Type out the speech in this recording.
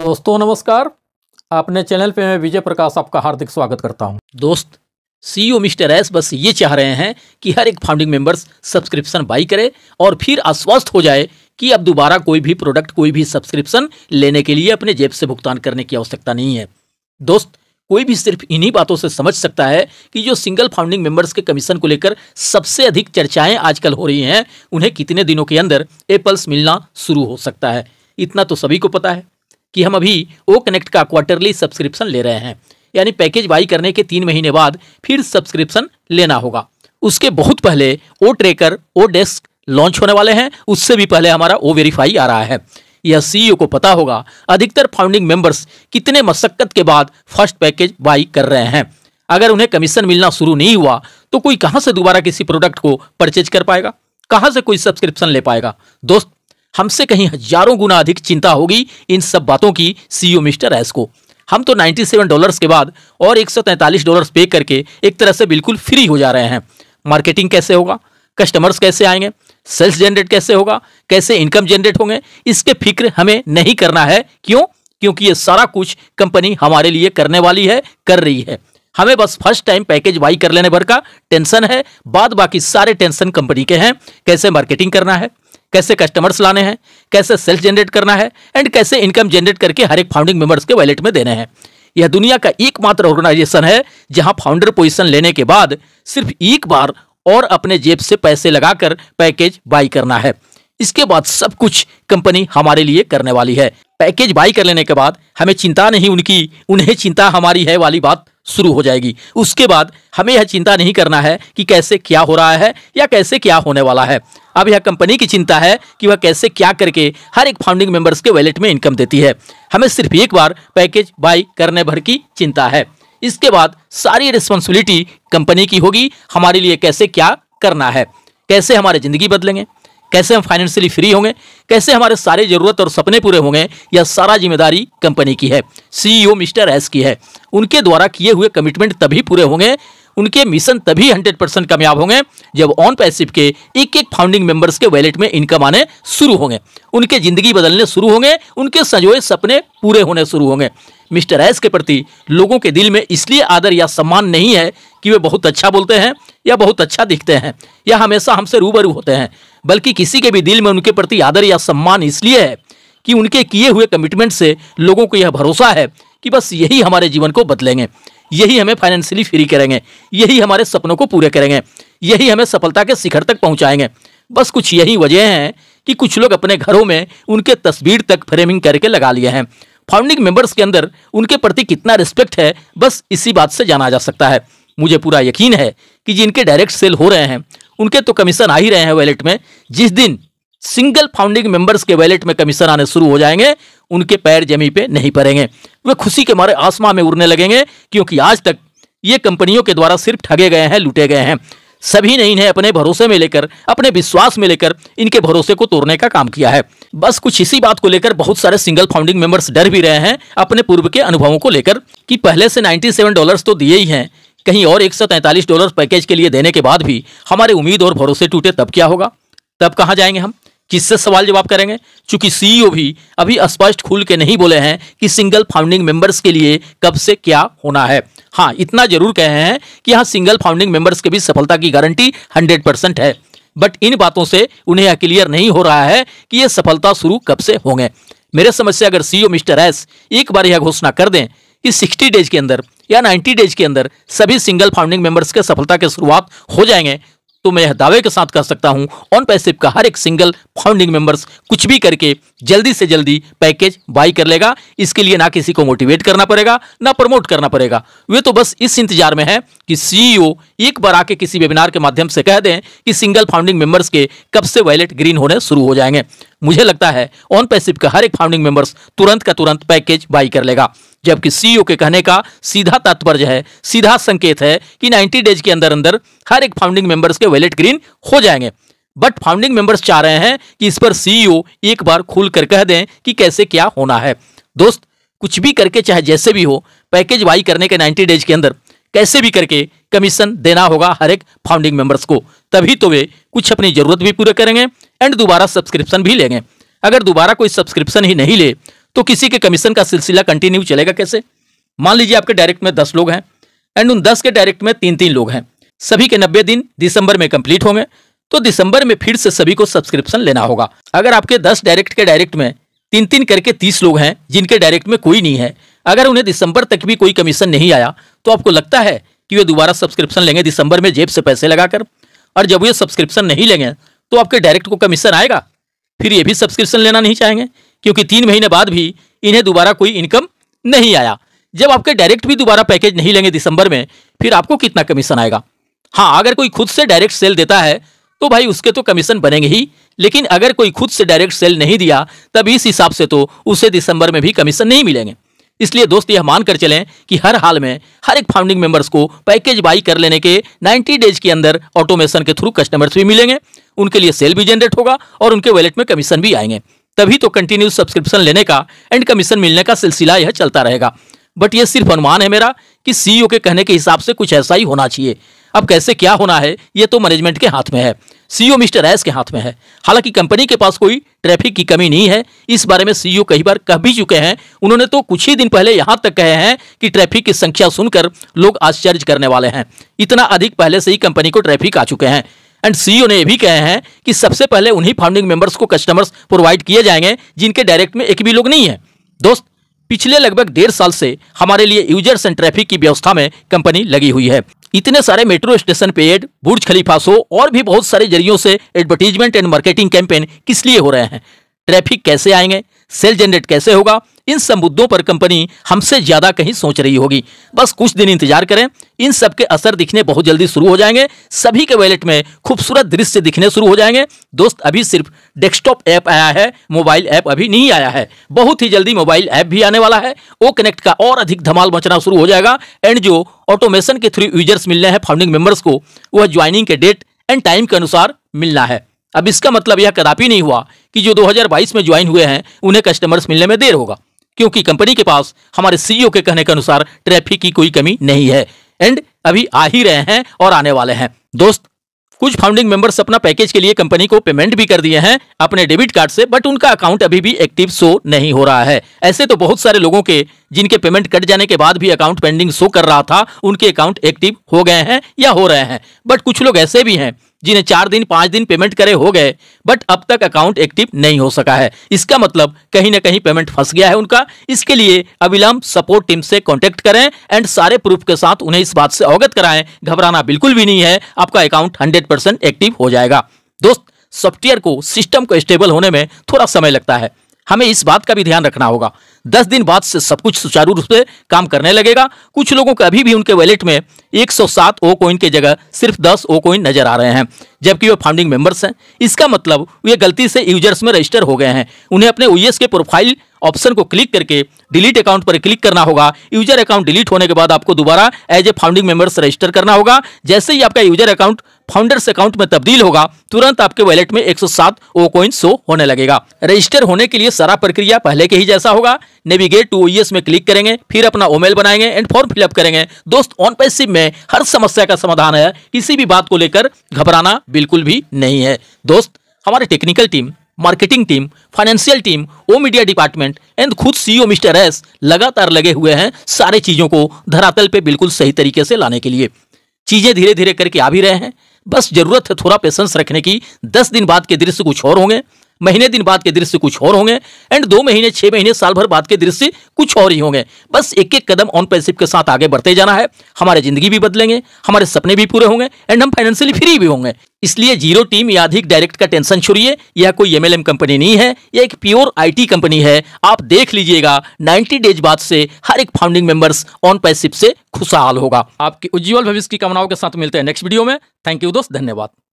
दोस्तों नमस्कार आपने चैनल पे मैं विजय प्रकाश आपका हार्दिक स्वागत करता हूं दोस्त CEO e mister S bus ये चाह रहे हैं कि हर एक फाउंडिंग मेंबर्स सब्सक्रिप्शन बाई करे और फिर आश्वस्त हो जाए कि अब दोबारा कोई भी प्रोडक्ट कोई भी सब्सक्रिप्शन लेने के लिए अपने जेब से भुगतान करने की आवश्यकता नहीं है दोस्त कोई भी सिर्फ इन्हीं बातों से समझ सकता है कि जो सिंगल फाउंडिंग मेंबर्स के कमीशन को लेकर सबसे अधिक चर्चाएं आजकल हो रही हैं उन्हें कितने दिनों के अंदर एपल्स मिलना शुरू हो सकता है इतना तो सभी को पता है कि हम अभी ओ कनेक्ट का क्वार्टरली सब्सक्रिप्शन ले रहे हैं यानी पैकेज बाई करने के तीन महीने बाद फिर सब्सक्रिप्शन लेना होगा उसके बहुत पहले O Tracker O Desk launch होने वाले हैं उससे भी पहले हमारा ओ वेरीफाई आ रहा है यह सीईओ को पता होगा अधिकतर फाउंडिंग मेंबर्स कितने मशक्कत के बाद फर्स्ट पैकेज बाई कर रहे हैं अगर उन्हें कमीशन मिलना शुरू नहीं हुआ तो कोई कहाँ से दोबारा किसी प्रोडक्ट को परचेज कर पाएगा कहाँ से कोई सब्सक्रिप्शन ले पाएगा दोस्त हमसे कहीं हजारों गुना अधिक चिंता होगी इन सब बातों की सीईओ e मिस्टर एस को हम तो 97 डॉलर्स के बाद और 143 डॉलर्स पे करके एक तरह से बिल्कुल फ्री हो जा रहे हैं मार्केटिंग कैसे होगा कस्टमर्स कैसे आएंगे सेल्स जनरेट कैसे होगा कैसे इनकम जनरेट होंगे इसके फिक्र हमें नहीं करना है क्यों क्योंकि ये सारा कुछ कंपनी हमारे लिए करने वाली है कर रही है हमें बस फर्स्ट टाइम पैकेज बाई कर लेने भर का टेंशन है बाद बाकी सारे टेंशन कंपनी के हैं कैसे मार्केटिंग करना है कैसे कस्टमर्स लाने हैं कैसे सेल्स जनरेट करना है एंड कैसे इनकम जनरेट करके हर एक फाउंडिंग मेंबर्स के वैलेट में देने हैं यह दुनिया का एकमात्र ऑर्गेनाइजेशन है जहां फाउंडर पोजीशन लेने के बाद सिर्फ एक बार और अपने जेब से पैसे लगाकर पैकेज बाई करना है इसके बाद सब कुछ कंपनी हमारे लिए करने वाली है पैकेज बाई कर लेने के बाद हमें चिंता नहीं उनकी उन्हें चिंता हमारी है वाली बात शुरू हो जाएगी उसके बाद हमें यह चिंता नहीं करना है कि कैसे क्या हो रहा है या कैसे क्या होने वाला है अब यह कंपनी की चिंता है कि वह कैसे क्या करके हर एक फाउंडिंग मेंबर्स के वैलेट में इनकम देती है हमें सिर्फ एक बार पैकेज बाई करने भर की चिंता है इसके बाद सारी रिस्पॉन्सिबिलिटी कंपनी की होगी हमारे लिए कैसे क्या करना है कैसे हमारी ज़िंदगी बदलेंगे कैसे हम फाइनेंशियली फ्री होंगे कैसे हमारे सारे ज़रूरत और सपने पूरे होंगे यह सारा जिम्मेदारी कंपनी की है सीईओ e मिस्टर एस की है उनके द्वारा किए हुए कमिटमेंट तभी पूरे होंगे उनके मिशन तभी 100 परसेंट कामयाब होंगे जब ऑन पैसिव के एक एक फाउंडिंग मेंबर्स के वैलेट में इनकम आने शुरू होंगे उनके जिंदगी बदलने शुरू होंगे उनके संजोए सपने पूरे होने शुरू होंगे मिस्टर एस के प्रति लोगों के दिल में इसलिए आदर या सम्मान नहीं है कि वे बहुत अच्छा बोलते हैं या बहुत अच्छा दिखते हैं या हमेशा हमसे रूबरू होते हैं बल्कि किसी के भी दिल में उनके प्रति आदर या सम्मान इसलिए है कि उनके किए हुए कमिटमेंट से लोगों को यह भरोसा है कि बस यही हमारे जीवन को बदलेंगे यही हमें फाइनेंशियली फ्री करेंगे यही हमारे सपनों को पूरे करेंगे यही हमें सफलता के शिखर तक पहुंचाएंगे बस कुछ यही वजह हैं कि कुछ लोग अपने घरों में उनके तस्वीर तक फ्रेमिंग करके लगा लिए हैं फाउंडिंग मेंबर्स के अंदर उनके प्रति कितना रिस्पेक्ट है बस इसी बात से जाना जा सकता है मुझे पूरा यकीन है कि जिनके डायरेक्ट सेल हो रहे हैं उनके तो कमीशन आ ही रहे हैं वैलेट में जिस दिन सिंगल फाउंडिंग मेंबर्स के वैलेट में कमीशन आने शुरू हो जाएंगे उनके पैर जमी पे नहीं पड़ेंगे वे खुशी के मारे आसमां में उड़ने लगेंगे क्योंकि आज तक ये कंपनियों के द्वारा सिर्फ ठगे गए हैं लूटे गए हैं सभी ने इन्हें अपने भरोसे में लेकर अपने विश्वास में लेकर इनके भरोसे को तोड़ने का काम किया है बस कुछ इसी बात को लेकर बहुत सारे सिंगल फाउंडिंग मेंबर्स डर भी रहे हैं अपने पूर्व के अनुभवों को लेकर कि पहले से 97 डॉलर्स तो दिए ही हैं कहीं और एक डॉलर पैकेज के लिए देने के बाद भी हमारे उम्मीद और भरोसे टूटे तब क्या होगा तब कहाँ जाएंगे हम किससे सवाल जवाब करेंगे चूंकि सीईओ e भी अभी स्पष्ट खुल के नहीं बोले हैं कि सिंगल फाउंडिंग मेंबर्स के लिए कब से क्या होना है हाँ इतना जरूर कहे हैं कि यहाँ सिंगल फाउंडिंग मेंबर्स के भी सफलता की गारंटी हंड्रेड परसेंट है बट इन बातों से उन्हें यह क्लियर नहीं हो रहा है कि यह सफलता शुरू कब से होंगे मेरे समझ से अगर सीईओ e मिस्टर एस एक बार यह घोषणा कर दें कि 60 डेज के अंदर या 90 डेज के अंदर सभी सिंगल फाउंडिंग मेंबर्स के सफलता के शुरुआत हो जाएंगे तो मैं यह दावे के साथ कह सकता हूं ऑन पैसिव का हर एक सिंगल फाउंडिंग मेंबर्स कुछ भी करके जल्दी से जल्दी पैकेज बाई कर लेगा इसके लिए ना किसी को मोटिवेट करना पड़ेगा ना प्रमोट करना पड़ेगा वे तो बस इस इंतजार में है कि सीईओ e एक बार आके किसी वेबिनार के माध्यम से कह दें कि सिंगल फाउंडिंग मेंबर्स के कब से वैलेट ग्रीन होने शुरू हो जाएंगे मुझे लगता है ऑन पैसिव का हर एक फाउंडिंग मेंबर्स तुरंत का तुरंत पैकेज बाई कर लेगा जबकि सीईओ e के कहने का सीधा तात्पर्य है सीधा संकेत है कि 90 डेज के अंदर अंदर हर एक फाउंडिंग मेंबर्स के वैलेट ग्रीन हो जाएंगे बट फाउंडिंग मेंबर्स चाह रहे हैं कि इस पर सीईओ e एक बार खुल कर कह दें कि कैसे क्या होना है दोस्त कुछ भी करके चाहे जैसे भी हो पैकेज वाई करने के नाइन्टी डेज के अंदर कैसे भी करके कमीशन देना होगा हर एक फाउंडिंग मेंबर्स को तभी तो वे कुछ अपनी जरूरत भी पूरे करेंगे एंड दोबारा सब्सक्रिप्शन भी लेंगे अगर दोबारा कोई सब्सक्रिप्शन ही नहीं ले तो किसी के कमीशन का सिलसिला कंटिन्यू चलेगा कैसे मान लीजिए आपके डायरेक्ट में दस लोग हैं एंड उन दस के डायरेक्ट में तीन तीन लोग हैं सभी के नब्बे दिन दिसंबर में कंप्लीट होंगे तो दिसंबर में फिर से सभी को सब्सक्रिप्शन लेना होगा अगर आपके दस डायरेक्ट के डायरेक्ट में तीन तीन करके तीस लोग हैं जिनके डायरेक्ट में कोई नहीं है अगर उन्हें दिसंबर तक भी कोई कमीशन नहीं आया तो आपको लगता है कि वे दोबारा सब्सक्रिप्शन लेंगे दिसंबर में जेब से पैसे लगाकर और जब वे सब्सक्रिप्शन नहीं लेंगे तो आपके डायरेक्ट को कमीशन आएगा फिर ये भी सब्सक्रिप्शन लेना नहीं चाहेंगे क्योंकि तीन महीने बाद भी इन्हें दोबारा कोई इनकम नहीं आया जब आपके डायरेक्ट भी दोबारा पैकेज नहीं लेंगे दिसंबर में फिर आपको कितना कमीशन आएगा हाँ अगर कोई खुद से डायरेक्ट सेल देता है तो भाई उसके तो कमीशन बनेंगे ही लेकिन अगर कोई खुद से डायरेक्ट सेल नहीं दिया तब इस हिसाब से तो उसे दिसंबर में भी कमीशन नहीं मिलेंगे इसलिए दोस्त यह मानकर चलें कि हर हाल में हर एक फाउंडिंग मेंबर्स को पैकेज बाई कर लेने के 90 डेज के अंदर ऑटोमेशन के थ्रू कस्टमर्स भी मिलेंगे उनके लिए सेल भी जनरेट होगा और उनके वैलेट में कमीशन भी आएंगे तभी तो कंटिन्यू सब्सक्रिप्शन लेने का एंड कमीशन मिलने का सिलसिला यह चलता रहेगा बट ये सिर्फ अनुमान है मेरा कि सीईओ के कहने के हिसाब से कुछ ऐसा ही होना चाहिए अब कैसे क्या होना है ये तो मैनेजमेंट के हाथ में है सीईओ मिस्टर एस के हाथ में है हालांकि कंपनी के पास कोई ट्रैफिक की कमी नहीं है इस बारे में सीईओ कई बार कह भी चुके हैं उन्होंने तो कुछ ही दिन पहले यहां तक कहे हैं कि ट्रैफिक की संख्या सुनकर लोग आश्चर्य करने वाले हैं इतना अधिक पहले से ही कंपनी को ट्रैफिक आ चुके हैं एंड सीईओ e ने यह भी कहे हैं कि सबसे पहले उन्हीं फाउंडिंग मेंबर्स को कस्टमर्स प्रोवाइड किए जाएंगे जिनके डायरेक्ट में एक भी लोग नहीं है दोस्त पिछले लगभग डेढ़ साल से हमारे लिए यूजर्स एंड ट्रैफिक की व्यवस्था में कंपनी लगी हुई है इतने सारे मेट्रो स्टेशन पे एड बुर्ज खलीफा सो और भी बहुत सारे जरियों से एडवर्टीजमेंट एंड मार्केटिंग कैंपेन किस लिए हो रहे हैं ट्रैफिक कैसे आएंगे सेल जनरेट कैसे होगा इन सब मुद्दों पर कंपनी हमसे ज्यादा कहीं सोच रही होगी बस कुछ दिन इंतजार करें इन सब के असर दिखने बहुत जल्दी शुरू हो जाएंगे सभी के वैलेट में खूबसूरत दृश्य दिखने शुरू हो जाएंगे दोस्त अभी सिर्फ डेस्कटॉप ऐप आया है मोबाइल ऐप अभी नहीं आया है बहुत ही जल्दी मोबाइल ऐप भी आने वाला है ओ कनेक्ट का और अधिक धमाल मचना शुरू हो जाएगा एंड जो ऑटोमेशन के थ्रू यूजर्स मिलने हैं फाउंडिंग मेंबर्स को वह ज्वाइनिंग के डेट एंड टाइम के अनुसार मिलना है अब इसका मतलब यह कदापि नहीं हुआ कि जो 2022 में ज्वाइन हुए हैं उन्हें कस्टमर्स मिलने में देर होगा क्योंकि कंपनी के पास हमारे सीईओ e के कहने के अनुसार ट्रैफिक की कोई कमी नहीं है एंड अभी आ ही रहे हैं और आने वाले हैं दोस्त कुछ फाउंडिंग मेंबर्स अपना पैकेज के लिए कंपनी को पेमेंट भी कर दिए हैं अपने डेबिट कार्ड से बट उनका अकाउंट अभी भी एक्टिव शो नहीं हो रहा है ऐसे तो बहुत सारे लोगों के जिनके पेमेंट कट जाने के बाद भी अकाउंट पेंडिंग शो कर रहा था उनके अकाउंट एक्टिव हो गए हैं या हो रहे हैं बट कुछ लोग ऐसे भी हैं जिन्हें चार दिन पांच दिन पेमेंट करे हो गए बट अब तक अकाउंट एक्टिव नहीं हो सका है इसका मतलब कहीं ना कहीं पेमेंट फंस गया है उनका इसके लिए अविलंब सपोर्ट टीम से कॉन्टेक्ट करें एंड सारे प्रूफ के साथ उन्हें इस बात से अवगत कराएं घबराना बिल्कुल भी नहीं है आपका अकाउंट हंड्रेड एक्टिव हो जाएगा दोस्त सॉफ्टवेयर को सिस्टम को स्टेबल होने में थोड़ा समय लगता है हमें इस बात का भी ध्यान रखना होगा दस दिन बाद से सब कुछ सुचारू रूप से काम करने लगेगा कुछ लोगों को अभी भी उनके वैलेट में 107 ओ कोइन के जगह सिर्फ 10 ओ कोइन नजर आ रहे हैं जबकि वे फाउंडिंग मेंबर्स हैं इसका मतलब वे गलती से यूजर्स में रजिस्टर हो गए हैं उन्हें अपने ओ के प्रोफाइल ऑप्शन को क्लिक करके डिलीट अकाउंट पर क्लिक करना होगा यूजर अकाउंट डिलीट होने के बाद आपको दोबारा as a founding members register करना होगा जैसे ही आपका यूजर अकाउंट फाउंडर्स अकाउंट में तब्दील होगा तुरंत आपके वॉलेट में 107 सौ सात ओ कोइन शो होने लगेगा रजिस्टर होने के लिए सारा प्रक्रिया पहले के ही जैसा होगा नेविगेट टू ओएस में क्लिक करेंगे फिर अपना ओमेल बनाएंगे एंड फॉर्म फिलअप करेंगे दोस्त ऑन पैसिव में हर समस्या का समाधान है किसी भी बात को लेकर घबराना बिल्कुल भी नहीं है दोस्त हमारे technical team marketing team financial team O media department and खुद सीईओ मिस्टर एस लगातार लगे हुए हैं सारे चीज़ों को धरातल पे बिल्कुल सही तरीके से लाने के लिए चीज़ें धीरे धीरे करके आ भी रहे हैं बस जरूरत है थोड़ा पेशेंस रखने की दस दिन बाद के दृश्य कुछ और होंगे महीने दिन बाद के दृश्य कुछ और होंगे एंड दो महीने छह महीने साल भर बाद के दृश्य कुछ और ही होंगे बस एक एक कदम ऑन प्रिंसिप के साथ आगे बढ़ते जाना है हमारे जिंदगी भी बदलेंगे हमारे सपने भी पूरे होंगे एंड हम फाइनेंशियली फ्री भी होंगे इसलिए जीरो टीम या अधिक डायरेक्ट का टेंशन छोड़िए यह कोई एमएलएम कंपनी नहीं है यह एक प्योर आईटी कंपनी है आप देख लीजिएगा 90 डेज बाद से हर एक फाउंडिंग मेंबर्स ऑन पैसिव से खुशहाल होगा आपके उज्जवल भविष्य की कामनाओं के साथ मिलते हैं नेक्स्ट वीडियो में थैंक यू दोस्त धन्यवाद